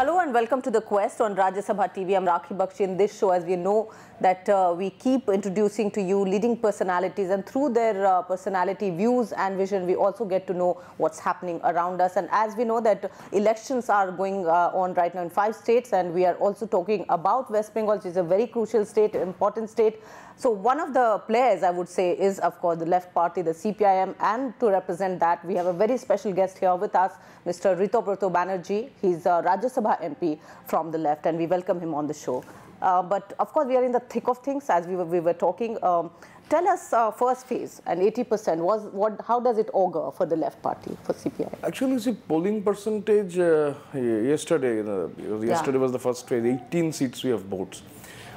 Hello and welcome to The Quest on Rajya Sabha TV. I'm Rakhi Bakshi in this show as we know that uh, we keep introducing to you leading personalities and through their uh, personality views and vision we also get to know what's happening around us and as we know that elections are going uh, on right now in five states and we are also talking about West Bengal which is a very crucial state, important state so one of the players, I would say, is of course the left party, the CPIM, and to represent that, we have a very special guest here with us, Mr. Rito Banerjee. He's a Rajya Sabha MP from the left, and we welcome him on the show. Uh, but of course, we are in the thick of things as we were, we were talking. Um, tell us uh, first phase and 80% was what? How does it augur for the left party for CPI? Actually, see polling percentage uh, yesterday. yesterday yeah. was the first phase. 18 seats we have votes.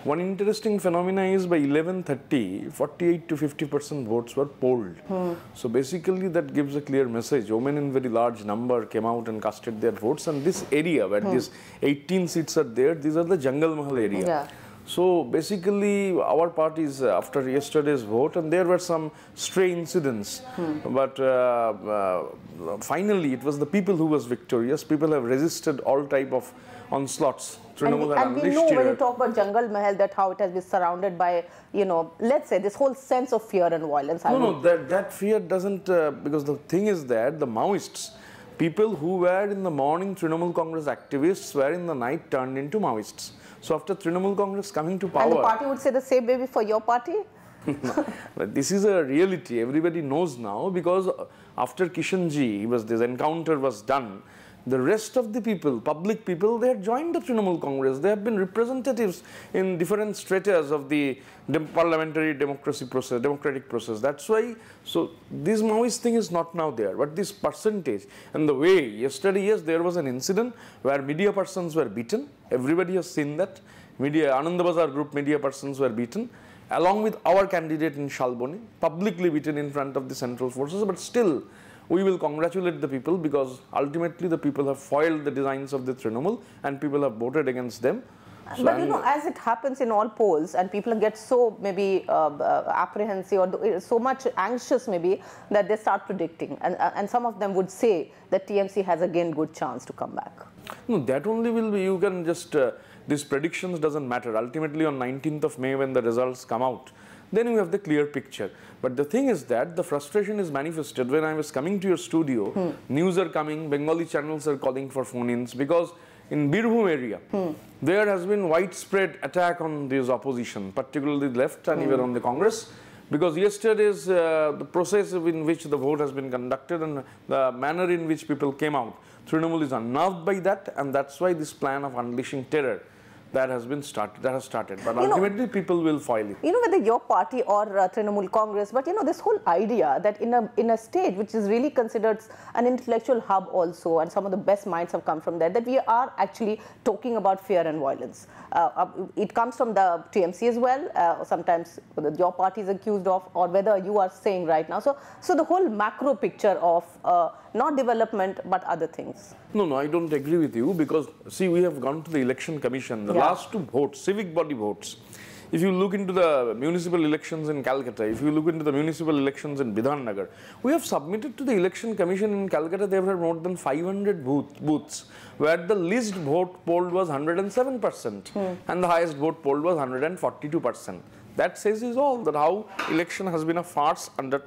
One interesting phenomena is by 1130, 48 to 50 percent votes were polled. Hmm. So basically that gives a clear message. Women in very large number came out and casted their votes and this area where hmm. these 18 seats are there, these are the Jungle Mahal area. Yeah. So basically, our party is uh, after yesterday's vote, and there were some stray incidents. Hmm. But uh, uh, finally, it was the people who was victorious. People have resisted all type of on slots. And, we, and we know when you talk about Jungle Mahal that how it has been surrounded by, you know, let's say this whole sense of fear and violence. No, no, that, that fear doesn't, uh, because the thing is that the Maoists, people who were in the morning Trinamool Congress activists were in the night turned into Maoists. So after Trinamool Congress coming to power... And the party would say the same maybe for your party? but this is a reality everybody knows now because after Kishanji, was, this encounter was done, the rest of the people, public people, they had joined the Trinamool Congress. They have been representatives in different stratas of the parliamentary democracy process, democratic process. That's why, so this Maoist thing is not now there, but this percentage and the way, yesterday, yes, there was an incident where media persons were beaten. Everybody has seen that. Media, Anandabazar group media persons were beaten along with our candidate in Shalboni, publicly beaten in front of the central forces, but still we will congratulate the people because ultimately the people have foiled the designs of the Trinamool and people have voted against them. So but I'm you know, as it happens in all polls, and people get so maybe uh, uh apprehensive or so much anxious maybe that they start predicting, and uh, and some of them would say that TMC has again good chance to come back. No, that only will be you can just uh, these predictions doesn't matter. Ultimately, on 19th of May when the results come out, then you have the clear picture. But the thing is that the frustration is manifested when I was coming to your studio, hmm. news are coming, Bengali channels are calling for phone-ins because in Birbhum area, hmm. there has been widespread attack on this opposition, particularly left and hmm. even on the Congress. Because yesterday's uh, the process in which the vote has been conducted and the manner in which people came out, Trinamool is unnerved by that and that's why this plan of unleashing terror that has been started, that has started. But you ultimately, know, people will foil it. You know, whether your party or uh, Trinamool Congress, but you know, this whole idea that in a in a state which is really considered an intellectual hub also, and some of the best minds have come from there, that we are actually talking about fear and violence. Uh, um, it comes from the TMC as well. Uh, sometimes your party is accused of, or whether you are saying right now. So, so the whole macro picture of uh, not development but other things. No, no, I don't agree with you because see, we have gone to the election commission. The yeah last two votes, civic body votes, if you look into the municipal elections in Calcutta, if you look into the municipal elections in Bidhan we have submitted to the election commission in Calcutta, they have had more than 500 booth, booths where the least vote polled was 107% hmm. and the highest vote polled was 142%. That says is all that how election has been a farce under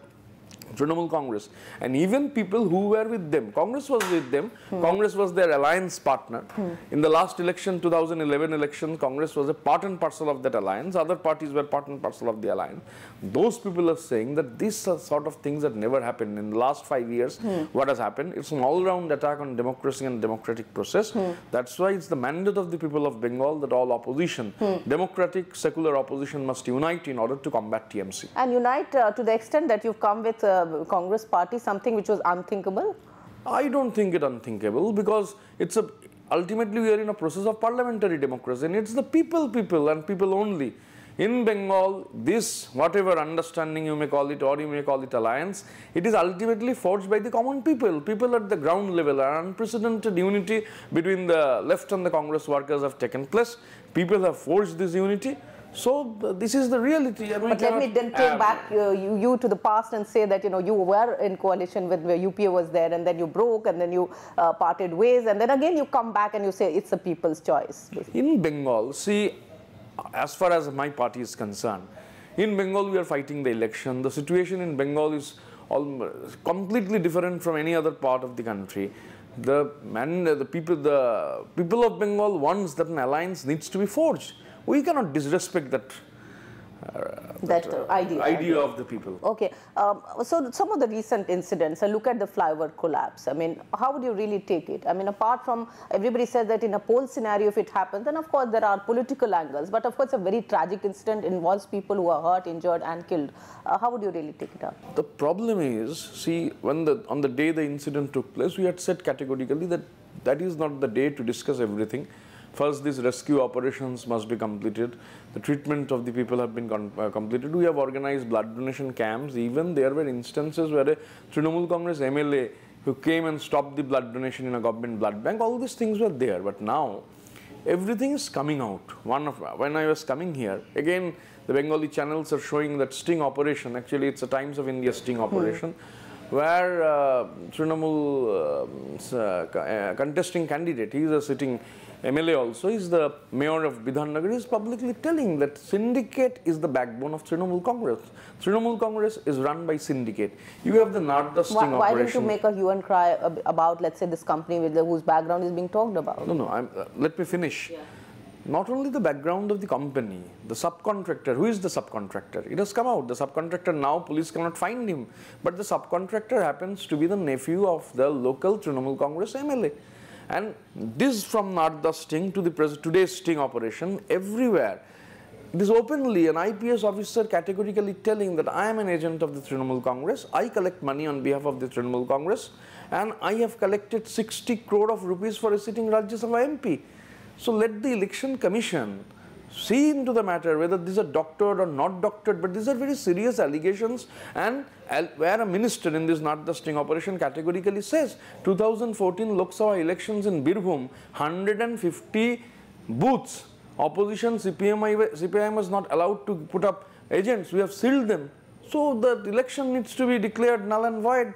Trinamool Congress. And even people who were with them, Congress was with them, hmm. Congress was their alliance partner. Hmm. In the last election, 2011 election, Congress was a part and parcel of that alliance. Other parties were part and parcel of the alliance. Those people are saying that these sort of things that never happened in the last five years. Hmm. What has happened? It's an all-round attack on democracy and democratic process. That's why it's the mandate of the people of Bengal that all opposition, democratic, secular opposition must unite in order to combat TMC. And unite uh, to the extent that you've come with uh, uh, Congress party something which was unthinkable? I don't think it unthinkable because it's a ultimately we are in a process of parliamentary democracy and it's the people people and people only. In Bengal, this whatever understanding you may call it or you may call it alliance, it is ultimately forged by the common people, people at the ground level. An unprecedented unity between the left and the Congress workers have taken place. People have forged this unity so th this is the reality. I mean, but let me then take um, back uh, you, you, to the past and say that you know you were in coalition with where UPA was there, and then you broke, and then you uh, parted ways, and then again you come back and you say it's a people's choice. In Bengal, see, as far as my party is concerned, in Bengal we are fighting the election. The situation in Bengal is completely different from any other part of the country. The man, the people, the people of Bengal wants that an alliance needs to be forged we cannot disrespect that uh, that, uh, that uh, idea. idea of the people. Okay. Um, so some of the recent incidents, look at the flyover collapse. I mean, how would you really take it? I mean, apart from everybody says that in a poll scenario, if it happens, then of course there are political angles. But of course, a very tragic incident involves people who are hurt, injured, and killed. Uh, how would you really take it up? The problem is, see, when the on the day the incident took place, we had said categorically that that is not the day to discuss everything First, these rescue operations must be completed. The treatment of the people have been uh, completed. We have organized blood donation camps. Even there were instances where a Trinamool Congress MLA who came and stopped the blood donation in a government blood bank. All these things were there. But now, everything is coming out. One of when I was coming here, again the Bengali channels are showing that sting operation. Actually, it's a Times of India sting hmm. operation, hmm. where uh, Trinamool um, uh, uh, contesting candidate, he is a sitting MLA also is the mayor of Bidhannagar is publicly telling that syndicate is the backbone of Trinamool Congress. Trinamool Congress is run by syndicate. You have the Narda Sting why, why operation. Why didn't you make a hue and cry about let's say this company with the, whose background is being talked about? No, no, uh, let me finish. Yeah. Not only the background of the company, the subcontractor, who is the subcontractor? It has come out, the subcontractor now, police cannot find him. But the subcontractor happens to be the nephew of the local Trinamool Congress MLA. And this from the sting to the present today's sting operation everywhere. It is openly an IPS officer categorically telling that I am an agent of the Trinamool Congress, I collect money on behalf of the Trinamool Congress and I have collected 60 crore of rupees for a sitting Rajya Sabha MP. So let the election commission see into the matter whether these are doctored or not doctored but these are very serious allegations and where a minister in this not the sting operation categorically says 2014 Lok Sabha elections in Birbhum 150 booths opposition CPMI, CPIM was not allowed to put up agents we have sealed them so the election needs to be declared null and void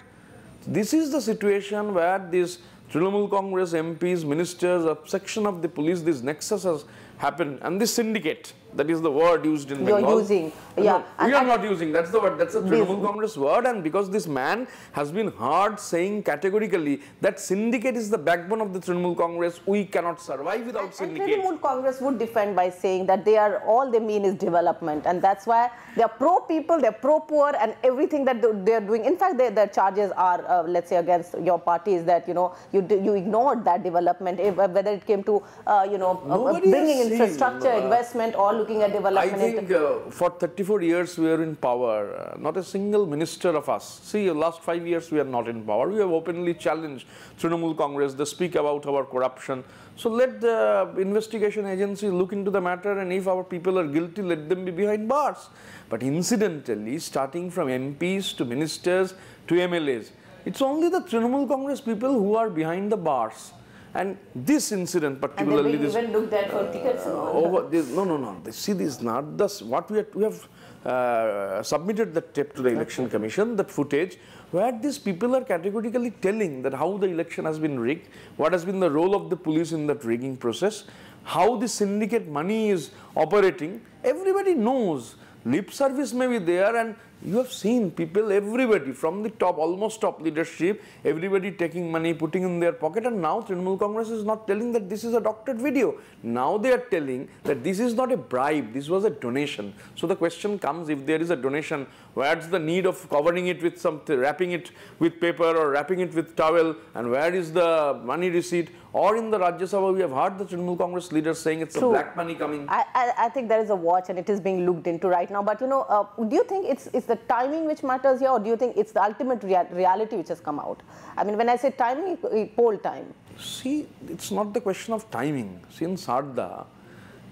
this is the situation where these Trinamool Congress MPs, ministers, a section of the police, these nexuses happen and this syndicate that is the word used in Bengal. You're using. No, yeah. we are not using. That's the word. That's a Trinamool Congress word. And because this man has been hard saying categorically that syndicate is the backbone of the Trinamool Congress, we cannot survive without and, syndicate. And Trinamool Congress would defend by saying that they are all they mean is development. And that's why they're pro people, they're pro poor, and everything that they're doing. In fact, they, their charges are, uh, let's say, against your party is that, you know, you, you ignored that development, if, uh, whether it came to, uh, you know, bringing infrastructure, uh, investment, or looking at development? I think uh, for 34 years we are in power. Uh, not a single minister of us. See, last five years we are not in power. We have openly challenged Trinamool Congress. They speak about our corruption. So let the investigation agency look into the matter and if our people are guilty, let them be behind bars. But incidentally, starting from MPs to ministers to MLAs, it's only the Trinamool Congress people who are behind the bars. And this incident particularly... And then they even looked at for tickets uh, over this, No, no, no. The see, this is not Thus, What we, we have uh, submitted the tape to the election okay. commission, that footage, where these people are categorically telling that how the election has been rigged, what has been the role of the police in that rigging process, how the syndicate money is operating. Everybody knows. Lip service may be there and you have seen people, everybody from the top, almost top leadership, everybody taking money, putting in their pocket, and now Trinamool Congress is not telling that this is a doctored video. Now they are telling that this is not a bribe, this was a donation. So the question comes if there is a donation, where's the need of covering it with something, wrapping it with paper or wrapping it with towel, and where is the money receipt? Or in the Rajya Sabha, we have heard the Trinamool Congress leader saying it's a black money coming. I, I, I, think there is a watch and it is being looked into right now. But you know, uh, do you think it's, it's the timing which matters here, or do you think it's the ultimate rea reality which has come out? I mean, when I say timing, poll time. See, it's not the question of timing. See, in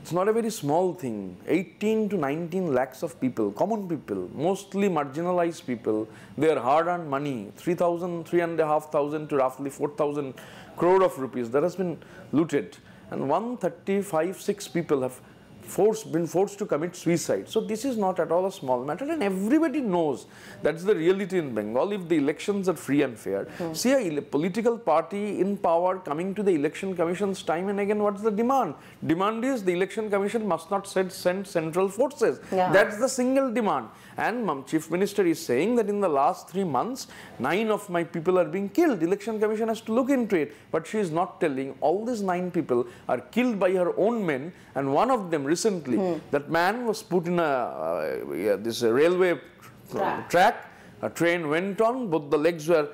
it's not a very small thing. 18 to 19 lakhs of people, common people, mostly marginalized people, their hard-earned money, 3,000, 3,500 to roughly 4,000 crore of rupees that has been looted. And 135, 6 people have forced, been forced to commit suicide. So this is not at all a small matter and everybody knows that's the reality in Bengal. If the elections are free and fair, hmm. see a political party in power coming to the election commission's time and again what's the demand? Demand is the election commission must not send, send central forces. Yeah. That's the single demand. And Mom, Chief Minister is saying that in the last three months, nine of my people are being killed. Election Commission has to look into it. But she is not telling all these nine people are killed by her own men. And one of them recently, hmm. that man was put in a uh, yeah, this uh, railway track. track. A train went on, both the legs were,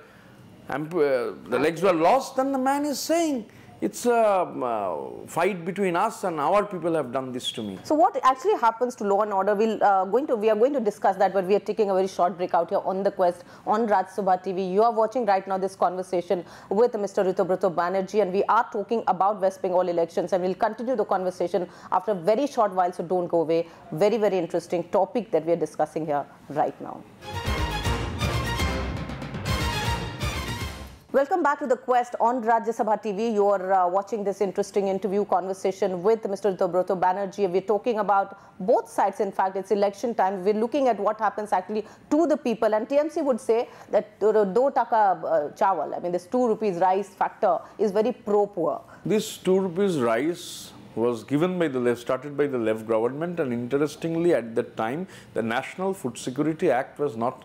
um, uh, the ah. legs were lost. And the man is saying, it's a um, uh, fight between us and our people have done this to me. So what actually happens to law and order? We'll, uh, going to, we are going to discuss that, but we are taking a very short break out here on The Quest on Raj Subha TV. You are watching right now this conversation with Mr. Ritubrata Banerjee and we are talking about West Bengal elections and we'll continue the conversation after a very short while, so don't go away. Very, very interesting topic that we are discussing here right now. Welcome back to The Quest on Rajya Sabha TV. You are uh, watching this interesting interview conversation with Mr. Dobroto Banerjee. We're talking about both sides. In fact, it's election time. We're looking at what happens actually to the people. And TMC would say that uh, do taka uh, chawal, I mean, this 2 rupees rice factor is very pro-poor. This 2 rupees rice was given by the left, started by the left government and interestingly at that time the National Food Security Act was not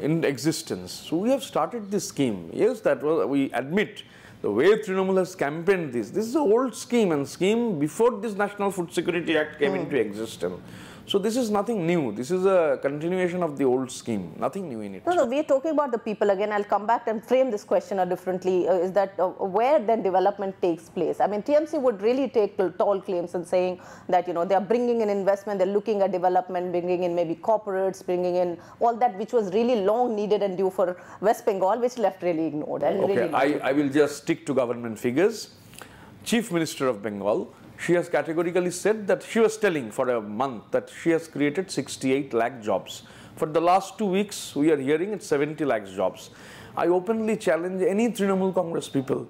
in existence. So we have started this scheme. Yes, that was, we admit the way Trinamool has campaigned this. This is an old scheme and scheme before this National Food Security Act came mm. into existence. So this is nothing new. This is a continuation of the old scheme. Nothing new in it. No, no, we are talking about the people again. I'll come back and frame this question differently. Uh, is that uh, where then development takes place? I mean, TMC would really take tall claims and saying that you know they are bringing in investment, they're looking at development, bringing in maybe corporates, bringing in all that which was really long needed and due for West Bengal, which left really ignored. okay, really ignored. I, I will just stick to government figures. Chief Minister of Bengal she has categorically said that she was telling for a month that she has created 68 lakh jobs. For the last two weeks, we are hearing it's 70 lakh jobs. I openly challenge any Trinamool Congress people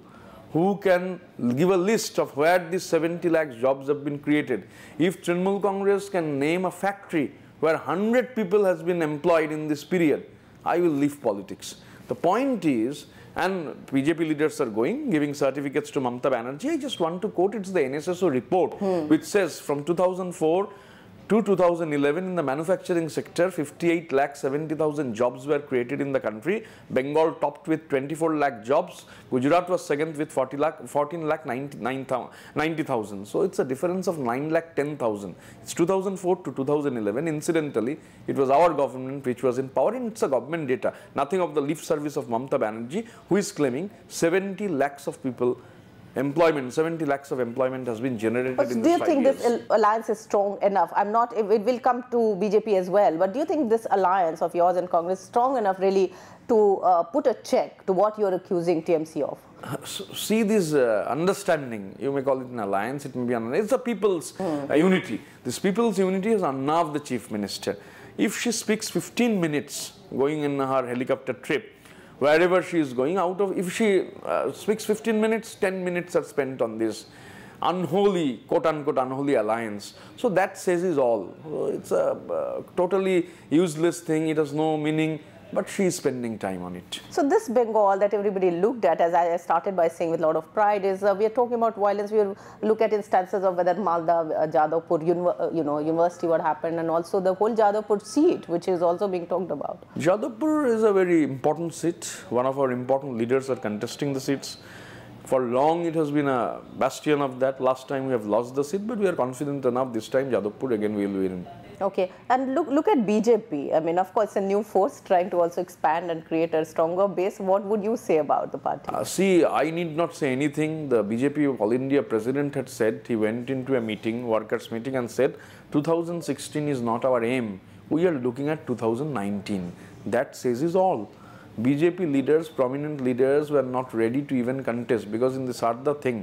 who can give a list of where these 70 lakh jobs have been created. If Trinamool Congress can name a factory where 100 people has been employed in this period, I will leave politics. The point is, and BJP leaders are going, giving certificates to Mamta Banerjee. I just want to quote, it's the NSSO report, hmm. which says from 2004, to 2011 in the manufacturing sector 58 lakh 70,000 jobs were created in the country Bengal topped with 24 lakh jobs Gujarat was second with 40 lakh 14 lakh 90,000 so it's a difference of 9 lakh 10,000 it's 2004 to 2011 incidentally it was our government which was in power and it's a government data nothing of the leaf service of Mamta Banerjee who is claiming 70 lakhs of people employment 70 lakhs of employment has been generated but do you think years. this alliance is strong enough i'm not it will come to bjp as well but do you think this alliance of yours and congress strong enough really to uh, put a check to what you're accusing tmc of so, see this uh, understanding you may call it an alliance it may be an it's the people's mm. uh, unity this people's unity is unnerved the chief minister if she speaks 15 minutes going in her helicopter trip wherever she is going out of, if she uh, speaks 15 minutes, 10 minutes are spent on this unholy, quote unquote, unholy alliance. So that says is all. It's a uh, totally useless thing. It has no meaning but she is spending time on it. So this Bengal that everybody looked at, as I started by saying with a lot of pride, is uh, we are talking about violence. We look at instances of whether Malda, uh, Jadavpur, uh, you know, university what happened, and also the whole Jadavpur seat, which is also being talked about. Jadavpur is a very important seat. One of our important leaders are contesting the seats. For long, it has been a bastion of that. Last time we have lost the seat, but we are confident enough this time Jadavpur again we will win. Okay, and look look at BJP. I mean, of course, a new force trying to also expand and create a stronger base. What would you say about the party? Uh, see, I need not say anything. The BJP All India president had said he went into a meeting, workers' meeting, and said 2016 is not our aim. We are looking at 2019. That says is all. BJP leaders, prominent leaders, were not ready to even contest because in the Sarda thing.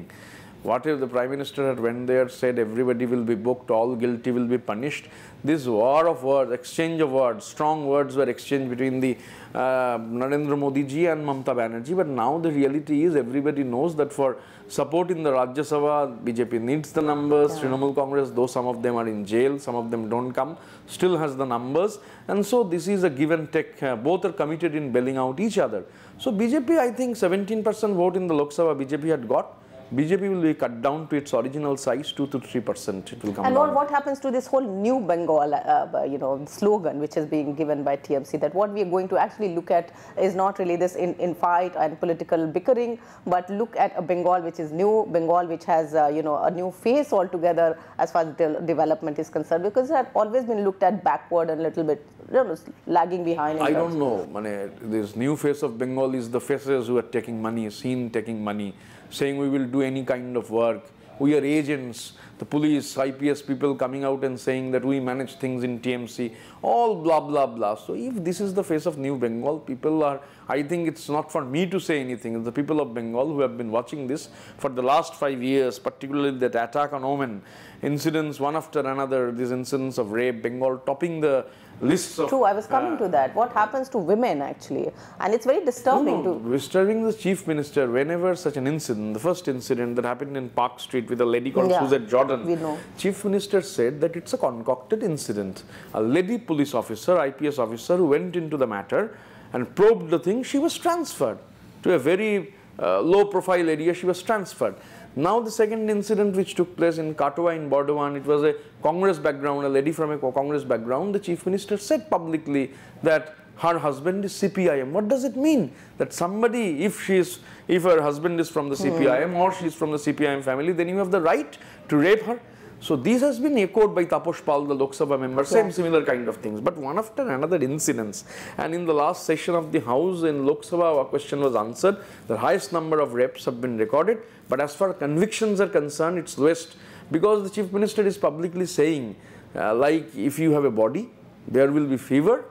What if the Prime Minister had went there, said everybody will be booked, all guilty will be punished? This war of words, exchange of words, strong words were exchanged between the uh, Narendra Modi ji and Mamata Banerjee. But now the reality is everybody knows that for support in the Rajya Sabha, BJP needs the numbers. Yeah. Congress, though some of them are in jail, some of them don't come, still has the numbers. And so this is a give and take. Uh, both are committed in bailing out each other. So BJP, I think 17% vote in the Lok Sabha BJP had got. BJP will be cut down to its original size, 2 to 3 percent. It will come And down. what happens to this whole new Bengal, uh, uh you know, slogan which is being given by TMC that what we are going to actually look at is not really this in, in fight and political bickering, but look at a Bengal which is new, Bengal which has, uh, you know, a new face altogether as far as de development is concerned because it had always been looked at backward and a little bit you know, lagging behind. I don't know. Mane, this new face of Bengal is the faces who are taking money, seen taking money saying we will do any kind of work. We are agents, the police, IPS people coming out and saying that we manage things in TMC, all blah, blah, blah. So if this is the face of New Bengal, people are, I think it's not for me to say anything. the people of Bengal who have been watching this for the last five years, particularly that attack on women, incidents one after another, these incidents of rape, Bengal topping the lists of. True, I was coming uh, to that. What happens to women actually? And it's very disturbing no, no, to. Disturbing the chief minister whenever such an incident, the first incident that happened in Park Street with a lady called yeah, Suzette Jordan, we know. chief minister said that it's a concocted incident. A lady police officer, IPS officer, who went into the matter and probed the thing, she was transferred to a very uh, low profile area, she was transferred. Now the second incident which took place in Katwa in Bordwan, it was a Congress background, a lady from a Congress background. The chief minister said publicly that her husband is CPIM. What does it mean? That somebody, if she is, if her husband is from the CPIM hmm. or she is from the CPIM family, then you have the right to rape her. So this has been echoed by Taposh Pal, the Lok Sabha member, same similar kind of things. But one after another incidents. And in the last session of the House in Lok Sabha, our question was answered. The highest number of reps have been recorded. But as far convictions are concerned, it's lowest because the Chief Minister is publicly saying, uh, like, if you have a body, there will be fever.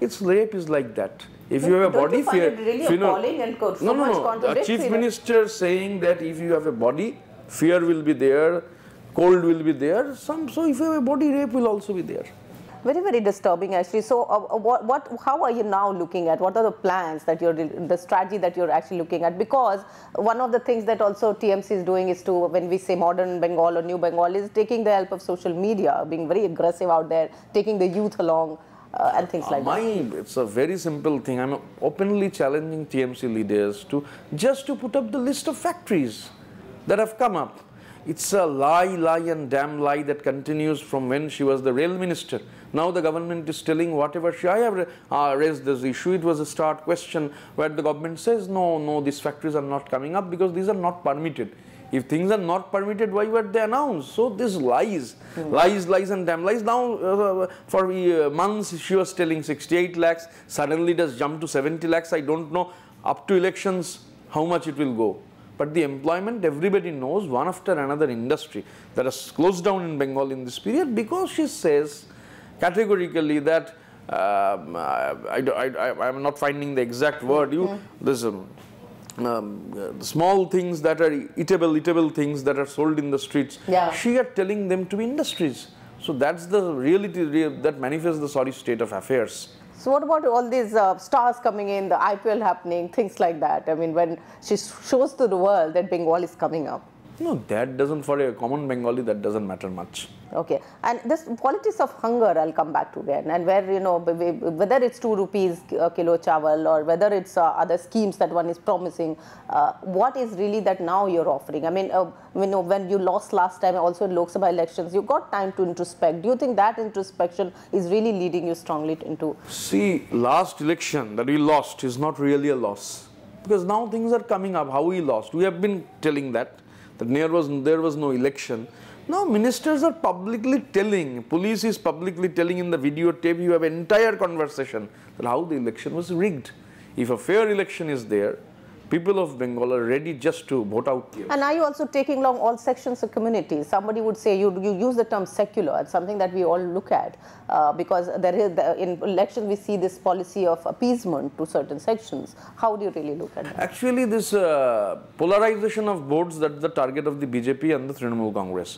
It's rape is like that. If you have a body, you fear, really fear, appalling and so no, no, no. Chief fear. Minister saying that if you have a body, fear will be there cold will be there. Some so if you have a body rape will also be there. Very very disturbing actually. So uh, uh, what what how are you now looking at? What are the plans that you're the strategy that you're actually looking at? Because one of the things that also TMC is doing is to when we say modern Bengal or new Bengal is taking the help of social media, being very aggressive out there, taking the youth along. Uh, and things uh, like my, that. It's a very simple thing. I'm openly challenging TMC leaders to just to put up the list of factories that have come up it's a lie, lie and damn lie that continues from when she was the rail minister. Now the government is telling whatever she, I have uh, raised this issue. It was a start question where the government says, no, no, these factories are not coming up because these are not permitted. If things are not permitted, why were they announced? So this lies, mm. lies, lies and damn lies. Now uh, for uh, months she was telling 68 lakhs, suddenly it has jumped to 70 lakhs. I don't know up to elections how much it will go but the employment everybody knows one after another industry that has closed down in Bengal in this period because she says categorically that um, I, am not finding the exact word. You, there's um, um, uh, small things that are eatable, eatable things that are sold in the streets. Yeah. She are telling them to be industries. So that's the reality that manifests the sorry state of affairs. So what about all these uh, stars coming in, the IPL happening, things like that? I mean, when she shows to the world that Bengal is coming up. No, that doesn't, for a common Bengali, that doesn't matter much. Okay. And this quality of hunger, I'll come back to again. And where, you know, whether it's 2 rupees a uh, kilo chawal or whether it's uh, other schemes that one is promising, uh, what is really that now you're offering? I mean, uh, you know, when you lost last time also in Lok Sabha elections, you got time to introspect. Do you think that introspection is really leading you strongly into? See, last election that we lost is not really a loss. Because now things are coming up, how we lost. We have been telling that that was, there was no election. Now ministers are publicly telling, police is publicly telling in the videotape, you have entire conversation that how the election was rigged. If a fair election is there, people of Bengal are ready just to vote out. And are you also taking along all sections of community? Somebody would say you, you use the term secular. It's something that we all look at uh, because there is the, in elections we see this policy of appeasement to certain sections. How do you really look at that? Actually, this uh, polarization of votes that's the target of the BJP and the Trinamool Congress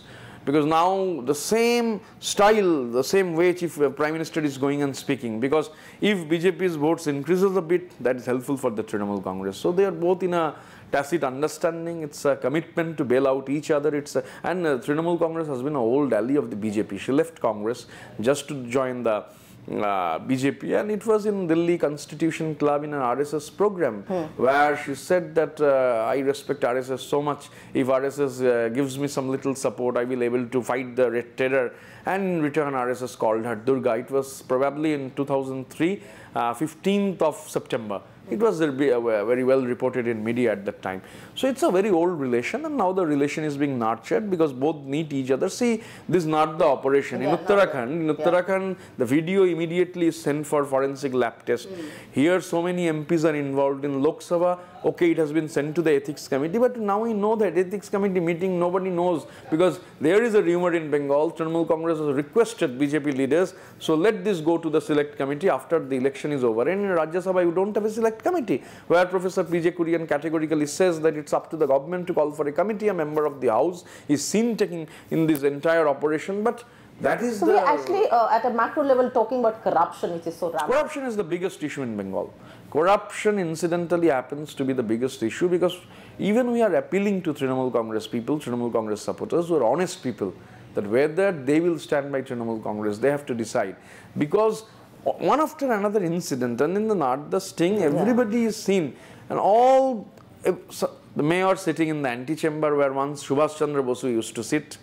because now the same style, the same way Chief Prime Minister is going and speaking because if BJP's votes increases a bit, that is helpful for the Trinamool Congress. So they are both in a tacit understanding, it's a commitment to bail out each other. It's a, and uh, Trinamool Congress has been an old ally of the BJP. She left Congress just to join the uh, BJP and it was in Delhi Constitution Club in an RSS program hmm. where she said that uh, I respect RSS so much if RSS uh, gives me some little support I will able to fight the red terror and in return RSS called her Durga. It was probably in 2003 15th uh, of September. It was uh, very well reported in media at that time. So it's a very old relation and now the relation is being nurtured because both need each other. See, this is not the operation. Yeah, in Uttarakhand, in Uttarakhand, yeah. the video immediately is sent for forensic lab test. Mm. Here so many MPs are involved in Lok Sabha. Okay, it has been sent to the ethics committee, but now we know that ethics committee meeting nobody knows because there is a rumor in Bengal. Trinamool Congress has requested BJP leaders, so let this go to the select committee after the election is over. And in Rajya Sabha, you don't have a select committee, where Professor P.J. Kurian categorically says that it's up to the government to call for a committee. A member of the House is seen taking in this entire operation, but that is so the... we're actually uh, at a macro level talking about corruption, which is so rampant. Corruption is the biggest issue in Bengal. Corruption incidentally happens to be the biggest issue because even we are appealing to Trinamool Congress people, Trinamool Congress supporters who are honest people that whether they will stand by Trinamool Congress, they have to decide. Because one after another incident, and in the not the sting, everybody yeah. is seen, and all the mayor sitting in the antechamber where once Subhash Chandra Bose used to sit,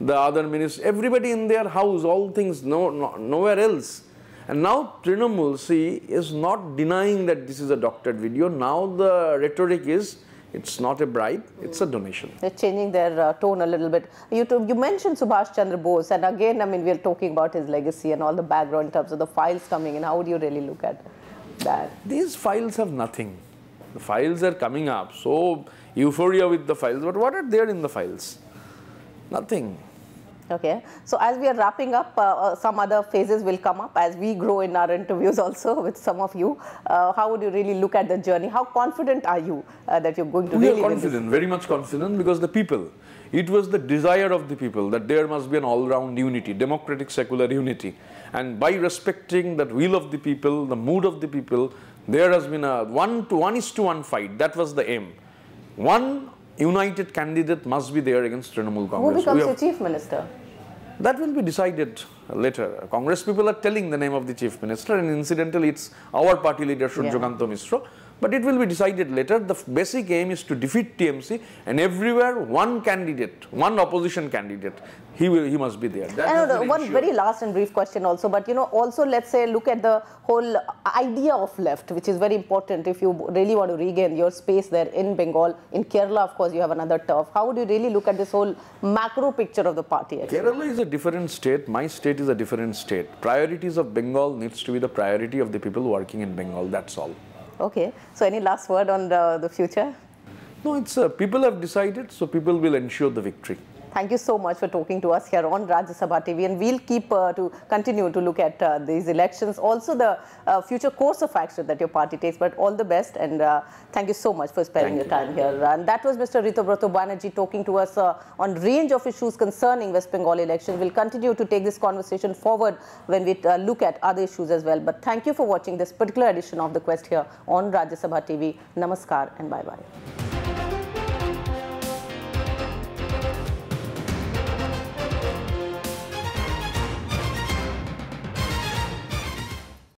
the other minister, everybody in their house, all things, no, no nowhere else. And now Trinamool, see, is not denying that this is a doctored video. Now the rhetoric is it's not a bribe, it's a donation. They're changing their uh, tone a little bit. You, you mentioned Subhash Chandra Bose, and again, I mean, we're talking about his legacy and all the background in terms of the files coming in. How would you really look at that? These files have nothing. The files are coming up. So, euphoria with the files, but what are there in the files? Nothing. Okay, so as we are wrapping up, uh, uh, some other phases will come up as we grow in our interviews also with some of you. Uh, how would you really look at the journey? How confident are you uh, that you're going to we really are confident, very much confident because the people, it was the desire of the people that there must be an all-round unity, democratic secular unity. And by respecting that will of the people, the mood of the people, there has been a one to one is to one fight. That was the aim. One united candidate must be there against Trinamool Congress. Who becomes have, the chief minister? That will be decided later. Congress people are telling the name of the chief minister and incidentally it's our party leader Surjakanto yeah. Misro but it will be decided later. The basic aim is to defeat TMC and everywhere one candidate, one opposition candidate, he will he must be there. That and one very last and brief question also, but you know, also let's say look at the whole idea of left, which is very important if you really want to regain your space there in Bengal. In Kerala, of course, you have another turf. How would you really look at this whole macro picture of the party? Actually? Kerala is a different state. My state is a different state. Priorities of Bengal needs to be the priority of the people working in Bengal. That's all. Okay. So any last word on the, the future? No, it's uh, people have decided, so people will ensure the victory. Thank you so much for talking to us here on Rajya Sabha TV and we'll keep uh, to continue to look at uh, these elections, also the uh, future course of action that your party takes. But all the best and uh, thank you so much for sparing thank your time you. here. And that was Mr. Ritobrato Banerjee talking to us uh, on range of issues concerning West Bengal election. We'll continue to take this conversation forward when we uh, look at other issues as well. But thank you for watching this particular edition of The Quest here on Rajya Sabha TV. Namaskar and bye-bye.